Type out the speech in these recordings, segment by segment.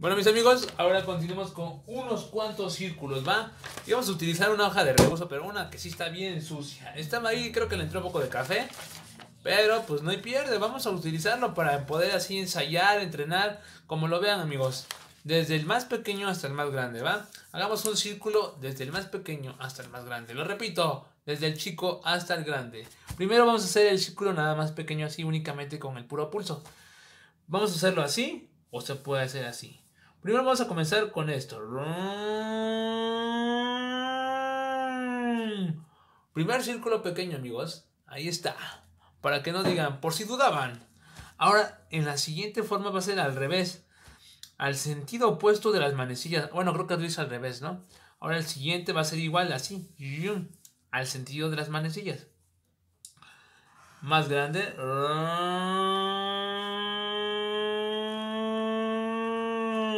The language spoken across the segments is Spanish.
Bueno, mis amigos, ahora continuamos con unos cuantos círculos, ¿va? Y vamos a utilizar una hoja de rebozo, pero una que sí está bien sucia. Estaba ahí, creo que le entró un poco de café, pero pues no hay pierde. Vamos a utilizarlo para poder así ensayar, entrenar, como lo vean, amigos. Desde el más pequeño hasta el más grande, ¿va? Hagamos un círculo desde el más pequeño hasta el más grande. Lo repito, desde el chico hasta el grande. Primero vamos a hacer el círculo nada más pequeño así, únicamente con el puro pulso. Vamos a hacerlo así o se puede hacer así. Primero vamos a comenzar con esto. Primer círculo pequeño, amigos. Ahí está. Para que no digan, por si dudaban. Ahora, en la siguiente forma va a ser al revés. Al sentido opuesto de las manecillas. Bueno, creo que lo al revés, ¿no? Ahora el siguiente va a ser igual, así. Al sentido de las manecillas. Más grande.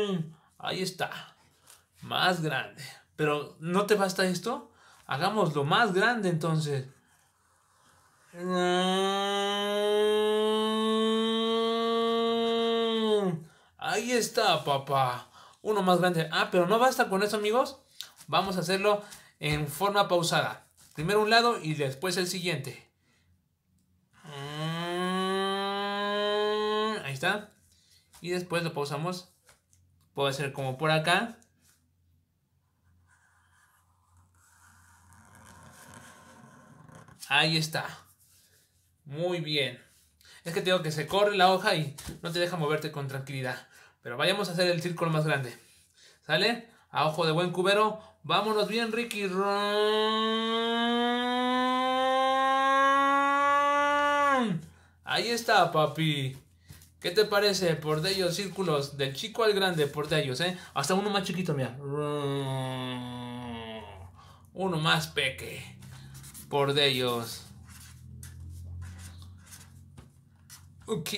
Mm, ahí está. Más grande. Pero ¿no te basta esto? Hagámoslo más grande entonces. Mm, ahí está, papá. Uno más grande. Ah, pero no basta con eso, amigos. Vamos a hacerlo en forma pausada. Primero un lado y después el siguiente. Mm, ahí está. Y después lo pausamos Puede ser como por acá. Ahí está. Muy bien. Es que tengo que se corre la hoja y no te deja moverte con tranquilidad. Pero vayamos a hacer el círculo más grande. ¿Sale? A ojo de buen cubero. Vámonos bien, Ricky. Ahí está, papi. ¿Qué te parece? Por de ellos, círculos del chico al grande, por de ellos, ¿eh? Hasta uno más chiquito, mira. Uno más peque. Por de ellos. Ok.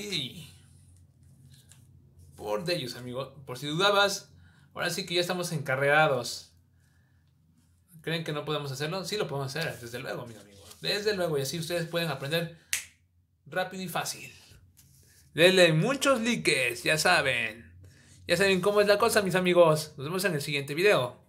Por de ellos, amigo. Por si dudabas, ahora sí que ya estamos encarregados. ¿Creen que no podemos hacerlo? Sí lo podemos hacer, desde luego, mi amigo. Desde luego, y así ustedes pueden aprender rápido y fácil. Denle muchos likes, ya saben. Ya saben cómo es la cosa, mis amigos. Nos vemos en el siguiente video.